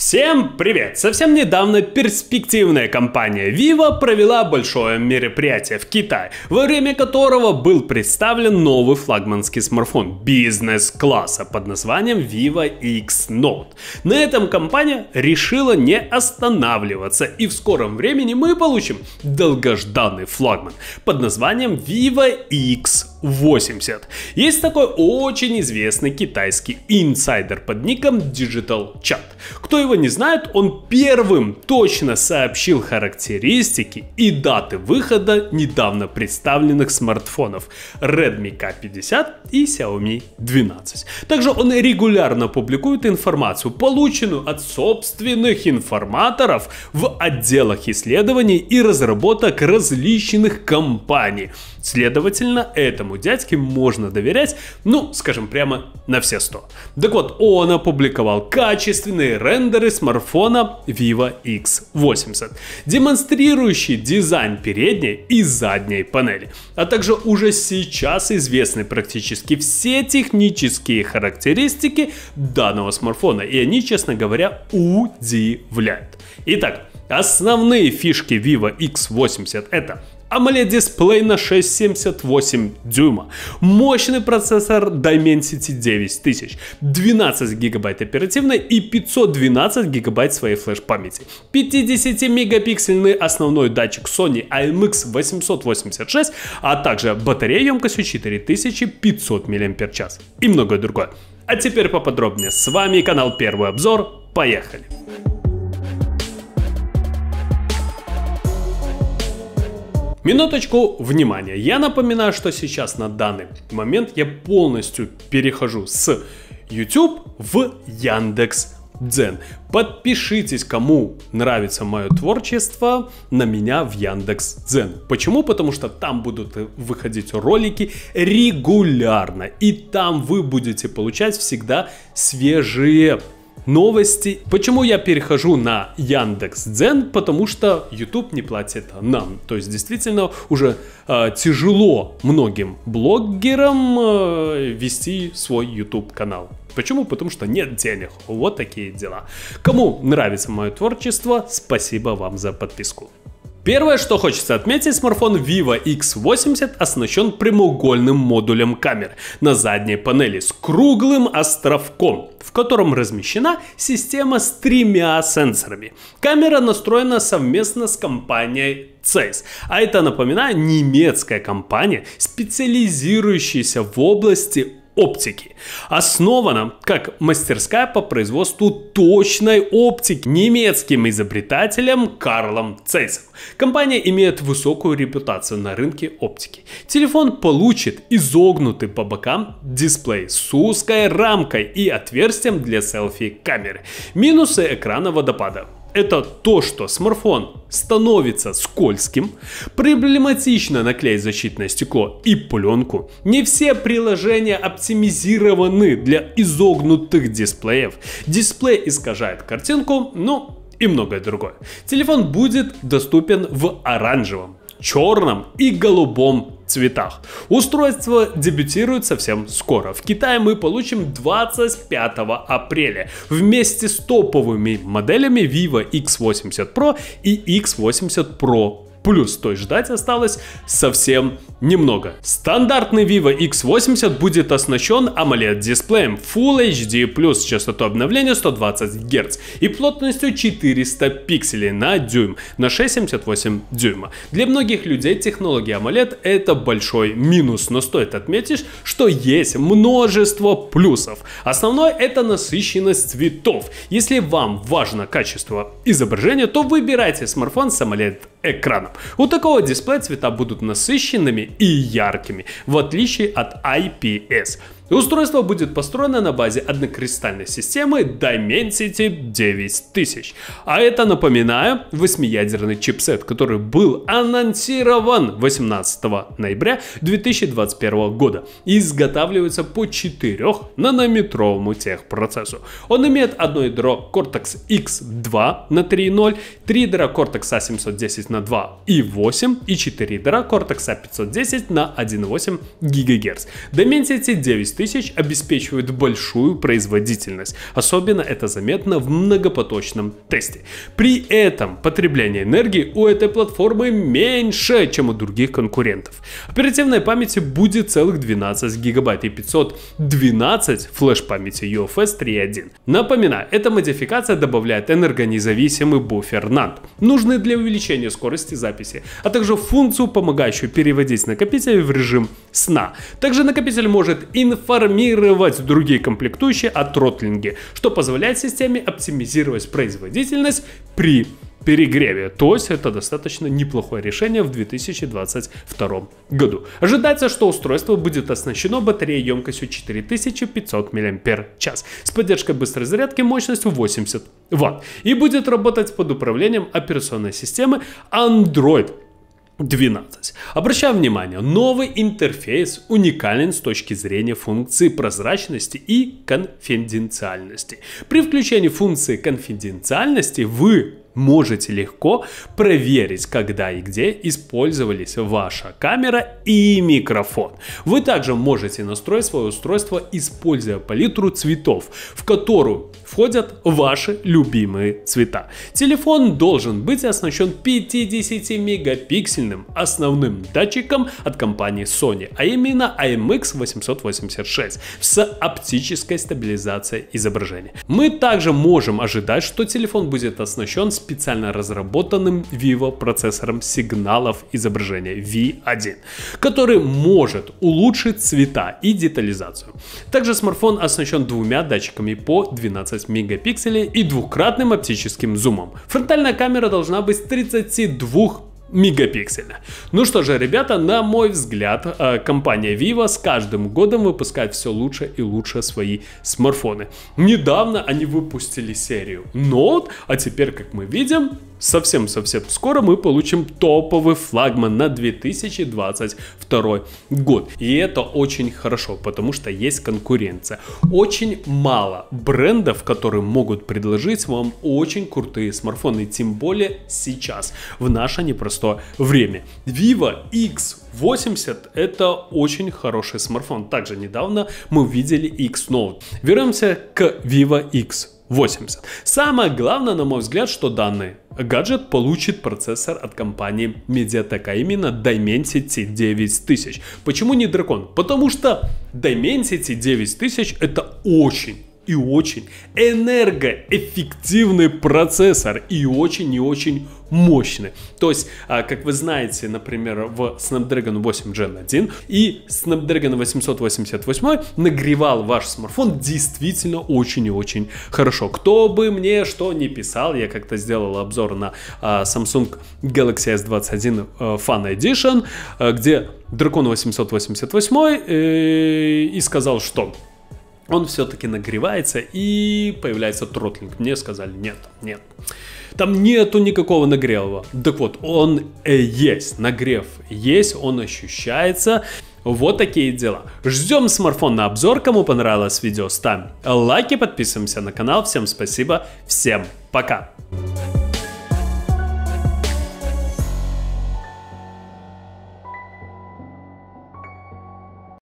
Всем привет! Совсем недавно перспективная компания Vivo провела большое мероприятие в Китае, во время которого был представлен новый флагманский смартфон бизнес-класса под названием Vivo X Note. На этом компания решила не останавливаться и в скором времени мы получим долгожданный флагман под названием Vivo X 80. Есть такой очень известный китайский инсайдер под ником Digital Chat. Кто его не знает, он первым точно сообщил характеристики и даты выхода недавно представленных смартфонов Redmi K50 и Xiaomi 12. Также он регулярно публикует информацию, полученную от собственных информаторов в отделах исследований и разработок различных компаний. Следовательно, этому этому дядьке можно доверять, ну, скажем прямо, на все 100. Так вот, он опубликовал качественные рендеры смартфона Vivo X80, демонстрирующие дизайн передней и задней панели, а также уже сейчас известны практически все технические характеристики данного смартфона, и они, честно говоря, удивляют. Итак, основные фишки Vivo X80 это AMOLED-дисплей на 6,78 дюйма, мощный процессор Dimensity 9000, 12 гигабайт оперативной и 512 гигабайт своей флеш-памяти, 50-мегапиксельный основной датчик Sony IMX886, а также батарея емкостью 4500 мАч и многое другое. А теперь поподробнее. С вами канал Первый Обзор. Поехали! Минуточку внимания. Я напоминаю, что сейчас на данный момент я полностью перехожу с YouTube в Яндекс Дзен. Подпишитесь, кому нравится мое творчество, на меня в Яндекс Дзен. Почему? Потому что там будут выходить ролики регулярно. И там вы будете получать всегда свежие новости. Почему я перехожу на Яндекс Дзен? Потому что YouTube не платит нам. То есть действительно уже э, тяжело многим блогерам э, вести свой YouTube канал. Почему? Потому что нет денег. Вот такие дела. Кому нравится мое творчество, спасибо вам за подписку. Первое, что хочется отметить, смартфон Vivo X80 оснащен прямоугольным модулем камер на задней панели с круглым островком, в котором размещена система с тремя сенсорами. Камера настроена совместно с компанией CES. А это, напоминаю, немецкая компания, специализирующаяся в области оптики. Основана как мастерская по производству точной оптики немецким изобретателем Карлом Цейсом. Компания имеет высокую репутацию на рынке оптики. Телефон получит изогнутый по бокам дисплей с узкой рамкой и отверстием для селфи камеры. Минусы экрана водопада. Это то, что смартфон становится скользким, проблематично наклеить защитное стекло и пленку. Не все приложения оптимизированы для изогнутых дисплеев. Дисплей искажает картинку, ну и многое другое. Телефон будет доступен в оранжевом, черном и голубом цветах. Устройство дебютирует совсем скоро. В Китае мы получим 25 апреля вместе с топовыми моделями Vivo X80 Pro и X80 Pro Плюс той ждать осталось совсем немного. Стандартный Vivo X80 будет оснащен AMOLED-дисплеем Full HD+, с частотой обновления 120 Гц и плотностью 400 пикселей на дюйм, на 6,78 дюйма. Для многих людей технология AMOLED это большой минус, но стоит отметить, что есть множество плюсов. Основное это насыщенность цветов. Если вам важно качество изображения, то выбирайте смартфон с AMOLED экраном. У такого дисплея цвета будут насыщенными и яркими, в отличие от IPS. И устройство будет построено на базе однокристальной системы Dimensity 9000. А это, напоминаю, восьмиядерный чипсет, который был анонсирован 18 ноября 2021 года и изготавливается по 4 нанометровому техпроцессу. Он имеет одно ядро Cortex X2 на 3.0, 3 ядра Cortex A710 а на 2 и 8 и 4 ядра Cortex A510 а на 1.8 ГГц. Dimensity 9000 тысяч обеспечивает большую производительность. Особенно это заметно в многопоточном тесте. При этом потребление энергии у этой платформы меньше, чем у других конкурентов. Оперативной памяти будет целых 12 гигабайт и 512 флеш-памяти UFS 3.1. Напоминаю, эта модификация добавляет энергонезависимый буфер NAND, нужный для увеличения скорости записи, а также функцию, помогающую переводить накопитель в режим сна. Также накопитель может информировать формировать другие комплектующие от Ротлинги, что позволяет системе оптимизировать производительность при перегреве. То есть это достаточно неплохое решение в 2022 году. Ожидается, что устройство будет оснащено батареей емкостью 4500 мАч с поддержкой быстрой зарядки мощностью 80 Вт и будет работать под управлением операционной системы Android 12. Обращаем внимание, новый интерфейс уникален с точки зрения функции прозрачности и конфиденциальности. При включении функции конфиденциальности вы можете легко проверить, когда и где использовались ваша камера и микрофон. Вы также можете настроить свое устройство, используя палитру цветов, в которую входят ваши любимые цвета. Телефон должен быть оснащен 50-мегапиксельным основным датчиком от компании Sony, а именно IMX886 с оптической стабилизацией изображения. Мы также можем ожидать, что телефон будет оснащен специально разработанным Vivo процессором сигналов изображения V1, который может улучшить цвета и детализацию. Также смартфон оснащен двумя датчиками по 12 16 мегапикселей и двухкратным оптическим зумом. Фронтальная камера должна быть 32 мегапиксельно. Ну что же, ребята, на мой взгляд, э, компания Vivo с каждым годом выпускает все лучше и лучше свои смартфоны. Недавно они выпустили серию Note, а теперь, как мы видим, совсем-совсем скоро мы получим топовый флагман на 2022 год. И это очень хорошо, потому что есть конкуренция. Очень мало брендов, которые могут предложить вам очень крутые смартфоны, тем более сейчас, в наше непростое время. Vivo X 80 это очень хороший смартфон. Также недавно мы видели X Note. Вернемся к Vivo X 80. Самое главное, на мой взгляд, что данный гаджет получит процессор от компании MediaTek, а именно Dimensity 9000. Почему не Дракон? Потому что Dimensity 9000 это очень и очень энергоэффективный процессор и очень и очень мощный. То есть, а, как вы знаете, например, в Snapdragon 8 Gen 1 и Snapdragon 888 нагревал ваш смартфон действительно очень и очень хорошо. Кто бы мне что не писал, я как-то сделал обзор на а, Samsung Galaxy S21 э, Fan Edition, э, где Дракон 888 э, и сказал, что он все-таки нагревается и появляется тротлинг. Мне сказали, нет, нет. Там нету никакого нагрева. Так вот, он э, есть, нагрев есть, он ощущается. Вот такие дела. Ждем смартфон на обзор. Кому понравилось видео, ставим лайки, подписываемся на канал. Всем спасибо, всем пока.